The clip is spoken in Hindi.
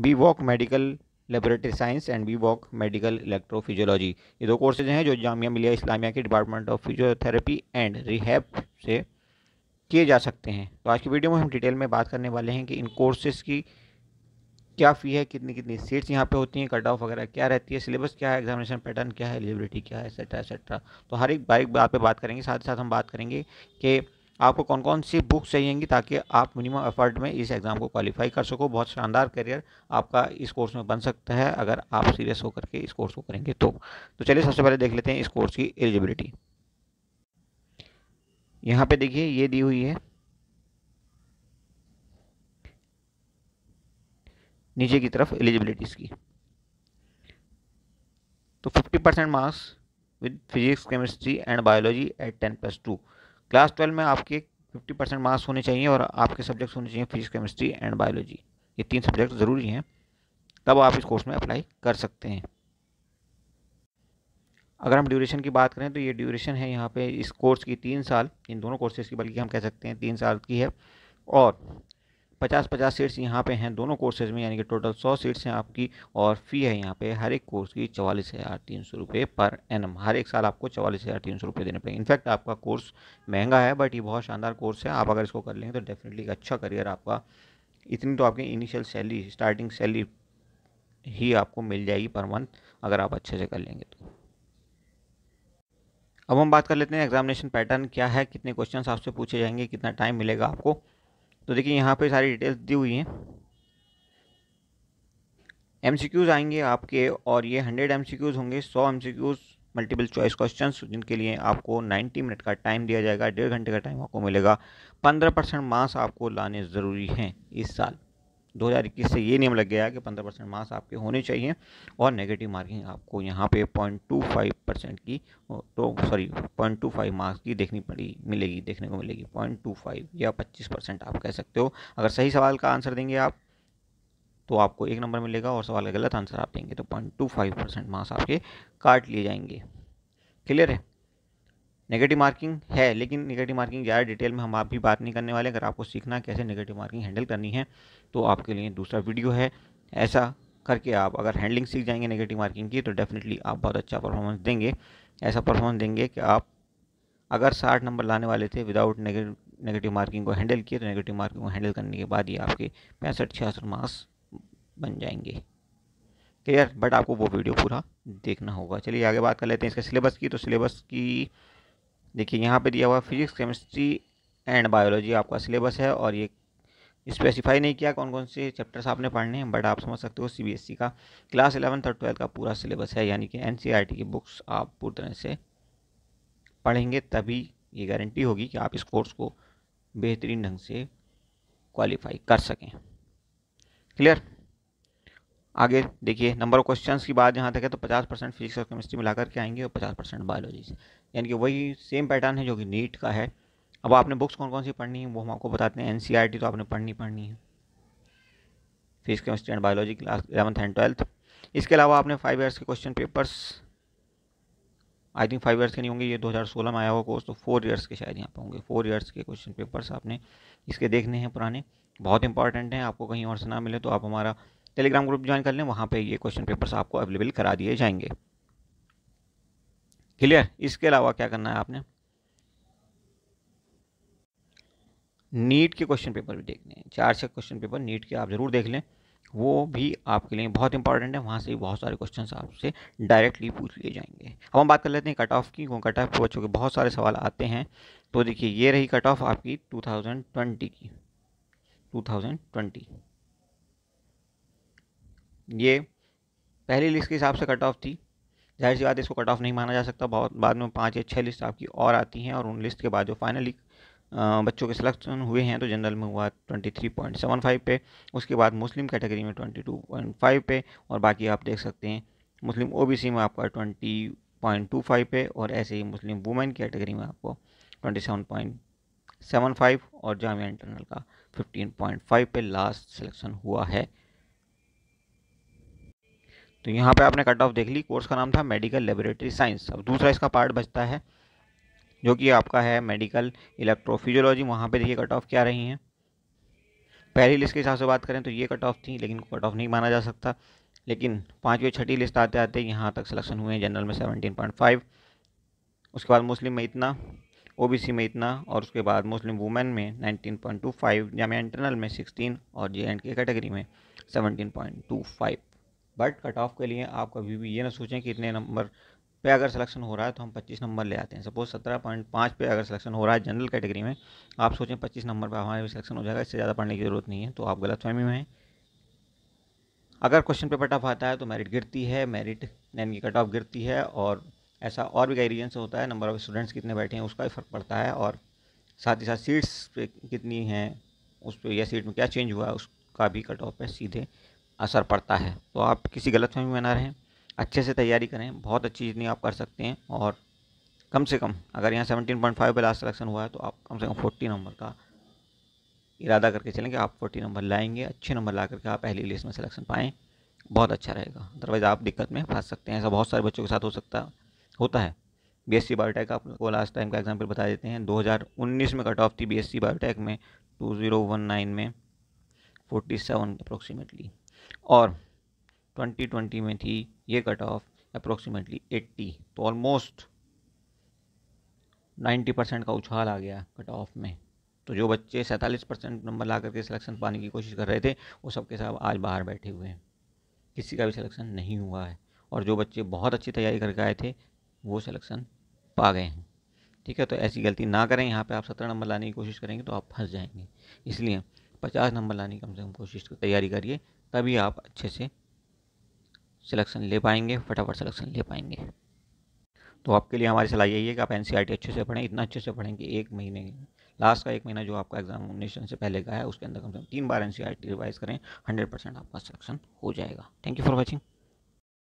B voc medical laboratory science and B voc medical electrophysiology ये दो कोर्सेज हैं जो जामिया मिलिया इस्लामिया के department of physiotherapy and rehab से किए जा सकते हैं तो आज की वीडियो में हम डिटेल में बात करने वाले हैं कि इन कोर्सेज़ की क्या फ़ी है कितनी कितनी सीट्स यहाँ पे होती हैं कट ऑफ वगैरह क्या रहती है सिलेबस क्या है एग्जामिनेशन पैटर्न क्या है एलिजिबिलिटी क्या है एक्सेट्रा एक्सेट्रा तो हर एक बारीक बात पे बात करेंगे साथ ही साथ हम बात करेंगे कि आपको कौन कौन सी बुक्स चाहिएंगी ताकि आप मिनिमम एफर्ट में इस एग्ज़ाम को क्वालिफाई कर सको बहुत शानदार करियर आपका इस कोर्स में बन सकता है अगर आप सीरियस होकर के इस कोर्स को करेंगे तो तो चलिए सबसे पहले देख लेते हैं इस कोर्स की एलिजिबिलिटी यहाँ पे देखिए ये दी हुई है नीचे की तरफ एलिजिबिलिटीज़ की तो fifty percent marks with physics chemistry and biology at ten plus two class twelve में आपके फिफ्टी परसेंट मार्क्स होने चाहिए और आपके सब्जेक्ट्स होने चाहिए फिजिक्स केमिस्ट्री एंड बायोलॉजी ये तीन सब्जेक्ट ज़रूरी हैं तब आप इस कोर्स में अप्लाई कर सकते हैं अगर हम ड्यूरेशन की बात करें तो ये ड्यूरेशन है यहाँ पे इस कोर्स की तीन साल इन दोनों कोर्सेज़ की बल्कि हम कह सकते हैं तीन साल की है और पचास पचास सीट्स यहाँ पे हैं दोनों कोर्सेज में यानी कि टोटल सौ सीट्स हैं आपकी और फ़ी है यहाँ पे हर एक कोर्स की चवालीस हज़ार तीन सौ रुपये पर एन हर एक साल आपको चवालीस हज़ार तीन सौ रुपये देने पड़ेंगे इनफैक्ट आपका कोर्स महंगा है बट ये बहुत शानदार कोर्स है आप अगर इसको कर लेंगे तो डेफिनेटली एक अच्छा करियर आपका इतनी तो आपकी इनिशियल सैलरी स्टार्टिंग सैलरी ही आपको मिल जाएगी पर मंथ अगर आप अच्छे से कर लेंगे तो अब हम बात कर लेते हैं एग्जामिनेशन पैटर्न क्या है कितने क्वेश्चन आपसे पूछे जाएंगे कितना टाइम मिलेगा आपको तो देखिए यहाँ पे सारी डिटेल्स दी हुई हैं एम आएंगे आपके और ये हंड्रेड एम होंगे सौ एम मल्टीपल चॉइस क्वेश्चन जिनके लिए आपको नाइन्टी मिनट का टाइम दिया जाएगा डेढ़ घंटे का टाइम आपको मिलेगा पंद्रह परसेंट मार्क्स आपको लाने ज़रूरी हैं इस साल 2021 से ये नियम लग गया है कि 15 परसेंट मार्क्स आपके होने चाहिए और नेगेटिव मार्किंग आपको यहाँ पे फाइव परसेंट की तो sorry point two five marks की देखनी पड़ी मिलेगी देखने को मिलेगी पॉइंट टू फाइव या पच्चीस परसेंट आप कह सकते हो अगर सही सवाल का आंसर देंगे आप तो आपको एक नंबर मिलेगा और सवाल का गलत आंसर आप देंगे तो point two five percent marks आपके काट लिए जाएंगे क्लियर है नेगेटिव मार्किंग है लेकिन नेगेटिव मार्किंग ज़्यादा डिटेल में हम आप भी बात नहीं करने वाले अगर आपको सीखना कैसे नेगेटिव मार्किंग हैंडल करनी है तो आपके लिए दूसरा वीडियो है ऐसा करके आप अगर हैंडलिंग सीख जाएंगे नेगेटिव मार्किंग की तो डेफिनेटली आप बहुत अच्छा परफॉर्मेंस देंगे ऐसा परफॉर्मेंस देंगे कि आप अगर साठ नंबर लाने वाले थे विदाउट नेगेटिव मार्किंग को हैंडल किए तो नेगेटिव मार्किंग को हैंडल करने के बाद ही आपके पैंसठ छियासठ मार्क्स बन जाएंगे क्लियर बट आपको वो वीडियो पूरा देखना होगा चलिए आगे बात कर लेते हैं इसके सिलेबस की तो सिलेबस की देखिए यहाँ पे दिया हुआ फिजिक्स केमिस्ट्री एंड बायोलॉजी आपका सिलेबस है और ये स्पेसिफाई नहीं किया कौन कौन से चैप्टर्स आपने पढ़ने हैं बट आप समझ सकते हो सीबीएसई e का क्लास इलेवंथ और ट्वेल्थ का पूरा सिलेबस है यानी कि एनसीईआरटी e की बुक्स आप पूरी तरह से पढ़ेंगे तभी ये गारंटी होगी कि आप इस कोर्स को बेहतरीन ढंग से क्वालिफाई कर सकें क्लियर आगे देखिए नंबर ऑफ क्वेश्चंस की बात जहाँ तक है तो 50 परसेंट फिजिक्स और केमिस्ट्री मिलाकर के आएंगे और 50 परसेंट बायोलॉजी से यानी कि वही सेम पैटर्न है जो कि नीट का है अब आपने बुक्स कौन कौन सी पढ़नी है वो हम आपको बताते हैं एन e तो आपने पढ़नी पढ़नी है physics chemistry and biology class eleventh and twelfth इसके अलावा आपने फाइव ईयर्स के question papers I think five years के नहीं होंगे ये 2016 में आया हुआ कोर्स तो फोर ईयर्स के शायद यहाँ पर होंगे फोर ईयर्स के क्वेश्चन पेपर्स आपने इसके देखने हैं पुराने बहुत इंपॉर्टेंट हैं आपको कहीं और से ना मिले तो आप हमारा टेलीग्राम ग्रुप ज्वाइन कर लें वहाँ पर ये क्वेश्चन पेपर्स आपको अवेलेबल करा दिए जाएंगे क्लियर इसके अलावा क्या करना है आपने नीट के क्वेश्चन पेपर भी देखने हैं चार छः क्वेश्चन पेपर नीट के आप ज़रूर देख लें वो भी आपके लिए बहुत इंपॉर्टेंट है वहाँ से बहुत सारे क्वेश्चन आपसे डायरेक्टली पूछ लिए जाएंगे अब हम बात कर लेते हैं कट ऑफ की क्योंकि कट ऑफ बच्चों के बहुत सारे सवाल आते हैं तो देखिए ये रही कट ऑफ आपकी 2020 की 2020 ये पहली लिस्ट के हिसाब से कट ऑफ थी जाहिर सी बात इसको कट ऑफ नहीं माना जा सकता बहुत बाद में पाँच या छः लिस्ट आपकी और आती हैं और उन लिस्ट के बाद जो फाइनली बच्चों के सिलेक्शन हुए हैं तो जनरल में हुआ 23.75 पे उसके बाद मुस्लिम कैटेगरी में 22.5 पे और बाकी आप देख सकते हैं मुस्लिम ओबीसी में आपका 20.25 पे और ऐसे ही मुस्लिम वुमेन कैटेगरी में आपको 27.75 और जामिया इंटरनल का 15.5 पे लास्ट सिलेक्शन हुआ है तो यहाँ पे आपने कट ऑफ देख ली कोर्स का नाम था मेडिकल लेबोरेटरी साइंस अब दूसरा इसका पार्ट बचता है जो कि आपका है मेडिकल इलेक्ट्रोफिजियोलॉजी वहाँ पे देखिए कट ऑफ क्या रही हैं पहली लिस्ट के हिसाब से बात करें तो ये कट ऑफ थी लेकिन कट ऑफ नहीं माना जा सकता लेकिन पाँचवीं छठी लिस्ट आते आते यहाँ तक सिलेक्शन हुए हैं जनरल में सेवनटीन पॉइंट फाइव उसके बाद मुस्लिम में इतना ओ में इतना और उसके बाद मुस्लिम वुमेन में नाइनटीन पॉइंट टू फाइव जाम इंटरनल में सिक्सटीन और जे एंड के कैटेगरी में seventeen point two five but cut off के लिए आप कभी भी ये ना सोचें कि इतने नंबर पे अगर सिलेक्शन हो रहा है तो हम 25 नंबर ले आते हैं सपोज 17.5 पे अगर सिलेक्शन हो रहा है जनरल कैटेगरी में आप सोचें 25 नंबर पर हमारे भी सिलेक्शन हो जाएगा इससे ज़्यादा पढ़ने की ज़रूरत नहीं है तो आप गलत फहमी में हैं अगर क्वेश्चन पेपर टफ आता है तो मेरिट गिरती है मेरिट नैन की कट ऑफ गिरती है और ऐसा और भी कई रीजन से होता है नंबर ऑफ स्टूडेंट्स कितने बैठे हैं उसका भी फ़र्क पड़ता है और साथ ही साथ सीट्स पे कितनी हैं उस पर या सीट में क्या चेंज हुआ है उसका भी कट ऑफ पर सीधे असर पड़ता है तो आप किसी गलत फहमी में ना रहें अच्छे से तैयारी करें बहुत अच्छी इतनी आप कर सकते हैं और कम से कम अगर यहाँ सेवनटीन पॉइंट फाइव पर लास्ट सलेक्शन हुआ है तो आप कम से कम फोर्टी नंबर का इरादा करके चलें कि आप फोर्टी नंबर लाएंगे अच्छे नंबर ला करके आप पहली लिस्ट में सिलेक्शन पाएँ बहुत अच्छा रहेगा अदरवाइज़ आप दिक्कत में फंस सकते हैं ऐसा बहुत सारे बच्चों के साथ हो सकता होता है बी एस सी बायोटेक आपको लास्ट टाइम का एग्जाम्पल बता देते हैं 2019 में कट ऑफ थी बी एस सी बायोटेक में 2019 में 47 अप्रोक्सीमेटली और 2020 में थी ये कट ऑफ अप्रोक्सीमेटली एट्टी तो ऑलमोस्ट नाइन्टी परसेंट का उछाल आ गया कट ऑफ में तो जो बच्चे सैंतालीस परसेंट नंबर ला करके सिलेक्शन पाने की कोशिश कर रहे थे वो सबके साथ सब आज बाहर बैठे हुए हैं किसी का भी सिलेक्शन नहीं हुआ है और जो बच्चे बहुत अच्छी तैयारी करके आए थे वो सिलेक्शन पा गए हैं ठीक है तो ऐसी गलती ना करें यहाँ पे आप सत्रह नंबर लाने की कोशिश करेंगे तो आप फंस जाएंगे इसलिए पचास नंबर लाने की कम से कम कोशिश तैयारी करिए तभी आप अच्छे से सिलेक्शन ले पाएंगे फटाफट सिलेक्शन ले पाएंगे तो आपके लिए हमारी सलाह यही है कि आप एन e अच्छे से पढ़ें इतना अच्छे से पढ़ें कि एक महीने लास्ट का एक महीना जो आपका एग्जामिनेशन से पहले का है उसके अंदर कम से कम तीन बार एन रिवाइज e करें हंड्रेड परसेंट आपका सिलेक्शन हो जाएगा थैंक यू फॉर वॉचिंग